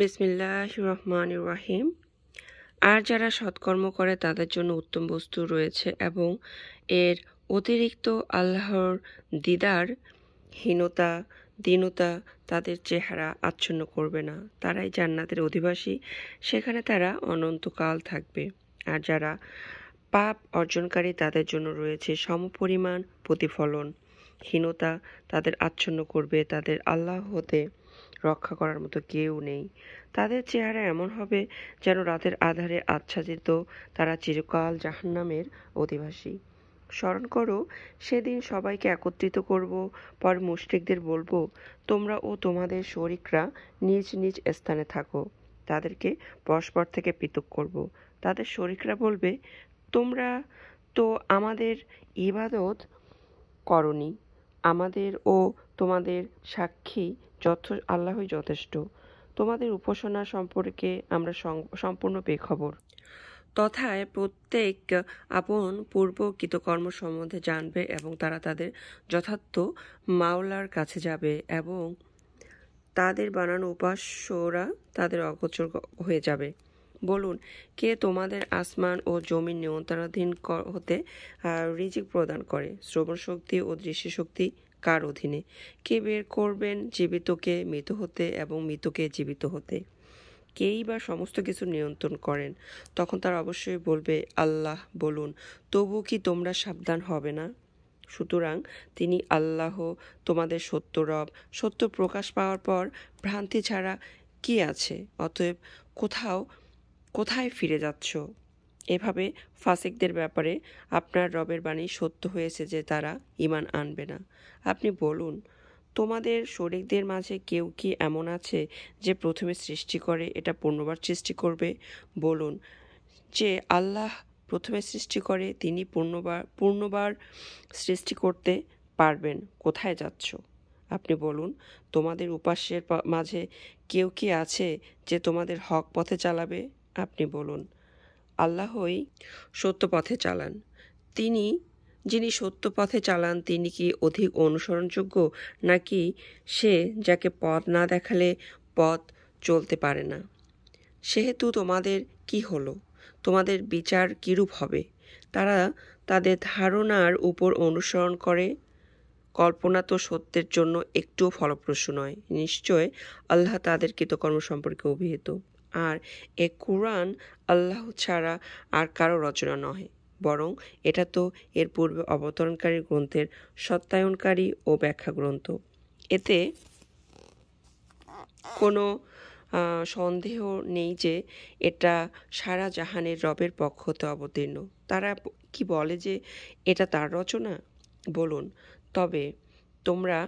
বিসমিল্লাহ রহমান রাহিম আর যারা সৎকর্ম করে তাদের জন্য উত্তম বস্তু রয়েছে এবং এর অতিরিক্ত আল্লাহর দিদার হীনতা দীনতা তাদের চেহারা আচ্ছন্ন করবে না তারাই জান্নাতের অধিবাসী সেখানে তারা অনন্তকাল থাকবে আর যারা পাপ অর্জনকারী তাদের জন্য রয়েছে সমপরিমাণ প্রতিফলন হীনতা তাদের আচ্ছন্ন করবে তাদের আল্লাহ হতে রক্ষা করার মতো কেউ নেই তাদের চেহারা এমন হবে যেন রাতের আধারে আচ্ছাদিত তারা চিরকাল জাহান্নামের অধিবাসী স্মরণ করো সেদিন সবাইকে একত্রিত করব পর মুষ্টিকদের বলবো তোমরা ও তোমাদের শরিকরা নিজ নিজ স্থানে থাকো তাদেরকে পরস্পর থেকে পৃথক করব। তাদের শরিকরা বলবে তোমরা তো আমাদের ইবাদত করনি আমাদের ও তোমাদের সাক্ষী যথ আল্লাহই যথেষ্ট তোমাদের উপাসনা সম্পর্কে আমরা সম্পূর্ণ বেখবর তথায় প্রত্যেক আপন পূর্ব কৃতকর্ম সম্বন্ধে জানবে এবং তারা তাদের যথার্থ মাওলার কাছে যাবে এবং তাদের বানানো উপাস্যরা তাদের অগোচর হয়ে যাবে বলুন কে তোমাদের আসমান ও জমির নিয়ন্ত্রণাধীন হতে রিজিক প্রদান করে শ্রবণ শক্তি ও দৃশ্য শক্তি কার অধীনে কে বের করবেন জীবিতকে মৃত হতে এবং মৃতকে জীবিত হতে কেই বা সমস্ত কিছু নিয়ন্ত্রণ করেন তখন তার অবশ্যই বলবে আল্লাহ বলুন তবু কি তোমরা সাবধান হবে না সুতরাং তিনি আল্লাহ তোমাদের সত্য রব সত্য প্রকাশ পাওয়ার পর ভ্রান্তি ছাড়া কি আছে অতএব কোথাও কোথায় ফিরে যাচ্ছ এভাবে ফাসিকদের ব্যাপারে আপনার রবের বাণী সত্য হয়েছে যে তারা ইমান আনবে না আপনি বলুন তোমাদের শরিকদের মাঝে কেউ কি এমন আছে যে প্রথমে সৃষ্টি করে এটা পূর্ণবার সৃষ্টি করবে বলুন যে আল্লাহ প্রথমে সৃষ্টি করে তিনি পূর্ণবার পূর্ণবার সৃষ্টি করতে পারবেন কোথায় যাচ্ছ আপনি বলুন তোমাদের উপাস্যের মাঝে কেউ কি আছে যে তোমাদের হক পথে চালাবে আপনি বলুন আল্লাহই সত্য পথে চালান তিনি যিনি সত্য পথে চালান তিনি কি অধিক অনুসরণযোগ্য নাকি সে যাকে পথ না দেখালে পথ চলতে পারে না সেহেতু তোমাদের কি হলো তোমাদের বিচার কীরূপ হবে তারা তাদের ধারণার উপর অনুসরণ করে কল্পনা তো সত্যের জন্য একটুও ফলপ্রসূ নয় নিশ্চয় আল্লাহ তাদের কৃতকর্ম সম্পর্কে অভিহিত আর এ কোরআন আল্লাহ ছাড়া আর কারো রচনা নহে বরং এটা তো এর পূর্বে অবতরণকারী গ্রন্থের সত্যায়নকারী ও ব্যাখ্যা গ্রন্থ এতে কোনো সন্দেহ নেই যে এটা সারা জাহানের রবের পক্ষ হতে অবতীর্ণ তারা কি বলে যে এটা তার রচনা বলুন তবে তোমরা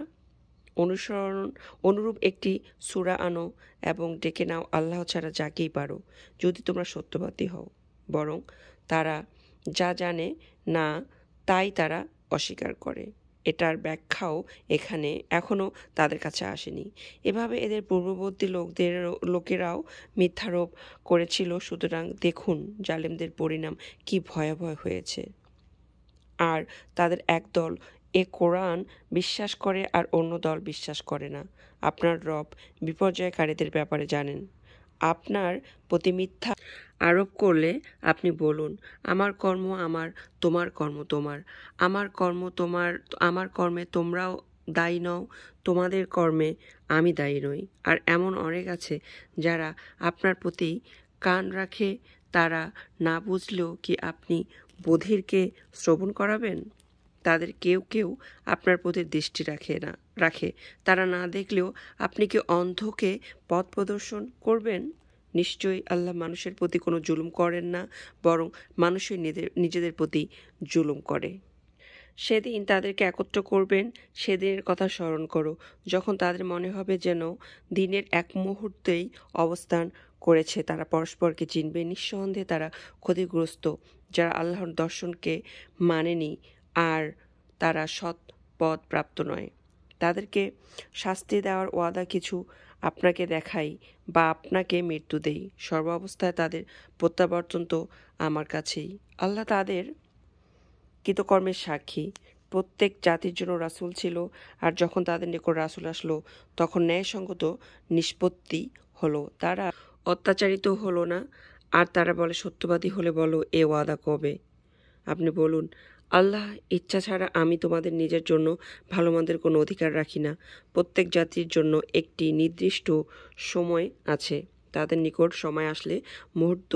অনুসরণ অনুরূপ একটি সুরা আনো এবং ডেকে নাও আল্লাহ ছাড়া যাকেই পারো যদি তোমরা সত্যবাদী হও বরং তারা যা জানে না তাই তারা অস্বীকার করে এটার ব্যাখ্যাও এখানে এখনও তাদের কাছে আসেনি এভাবে এদের পূর্ববর্তী লোকদের লোকেরাও মিথ্যারোপ করেছিল সুতরাং দেখুন জালেমদের পরিণাম কি ভয়াবহ হয়েছে আর তাদের একদল এ কোরআন বিশ্বাস করে আর অন্য দল বিশ্বাস করে না আপনার রব বিপর্যয়কারীদের ব্যাপারে জানেন আপনার প্রতি মিথ্যা আরোপ করলে আপনি বলুন আমার কর্ম আমার তোমার কর্ম তোমার আমার কর্ম তোমার আমার কর্মে তোমরাও দায়ী নও তোমাদের কর্মে আমি দায়ী নই আর এমন অনেক আছে যারা আপনার প্রতি কান রাখে তারা না বুঝলেও কি আপনি বধিরকে শ্রবণ করাবেন তাদের কেউ কেউ আপনার প্রতি দৃষ্টি রাখে না রাখে তারা না দেখলেও আপনি কি অন্ধকে পথ প্রদর্শন করবেন নিশ্চয়ই আল্লাহ মানুষের প্রতি কোনো জুলুম করেন না বরং মানুষই নিজেদের প্রতি জুলুম করে সেদিন তাদেরকে একত্র করবেন সেদিনের কথা স্মরণ করো যখন তাদের মনে হবে যেন দিনের এক মুহূর্তেই অবস্থান করেছে তারা পরস্পরকে চিনবে নিঃসন্দেহে তারা ক্ষতিগ্রস্ত যারা আল্লাহর দর্শনকে মানেনি আর তারা সৎ পদ প্রাপ্ত নয় তাদেরকে শাস্তি দেওয়ার ওয়াদা কিছু আপনাকে দেখাই বা আপনাকে মৃত্যু দেই সর্বাবস্থায় তাদের প্রত্যাবর্তন তো আমার কাছেই আল্লাহ তাদের কৃতকর্মের সাক্ষী প্রত্যেক জাতির জন্য রাসুল ছিল আর যখন তাদের নিকট রাসুল আসলো তখন ন্যায়সঙ্গত নিষ্পত্তি হলো তারা অত্যাচারিত হলো না আর তারা বলে সত্যবাদী হলে বলো এ ওয়াদা কবে আপনি বলুন আল্লাহ ইচ্ছা ছাড়া আমি তোমাদের নিজের জন্য ভালো মন্দের কোনো অধিকার রাখি না প্রত্যেক জাতির জন্য একটি নির্দিষ্ট সময় আছে তাদের নিকট সময় আসলে মুহূর্ত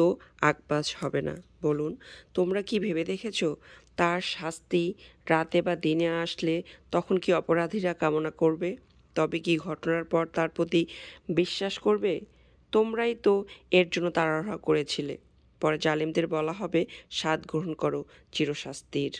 আকবাজ হবে না বলুন তোমরা কি ভেবে দেখেছ তার শাস্তি রাতে বা দিনে আসলে তখন কি অপরাধীরা কামনা করবে তবে কি ঘটনার পর তার প্রতি বিশ্বাস করবে তোমরাই তো এর জন্য তাড়াহা করেছিলে পরে জালিমদের বলা হবে স্বাদ গ্রহণ করো চিরশাস্তির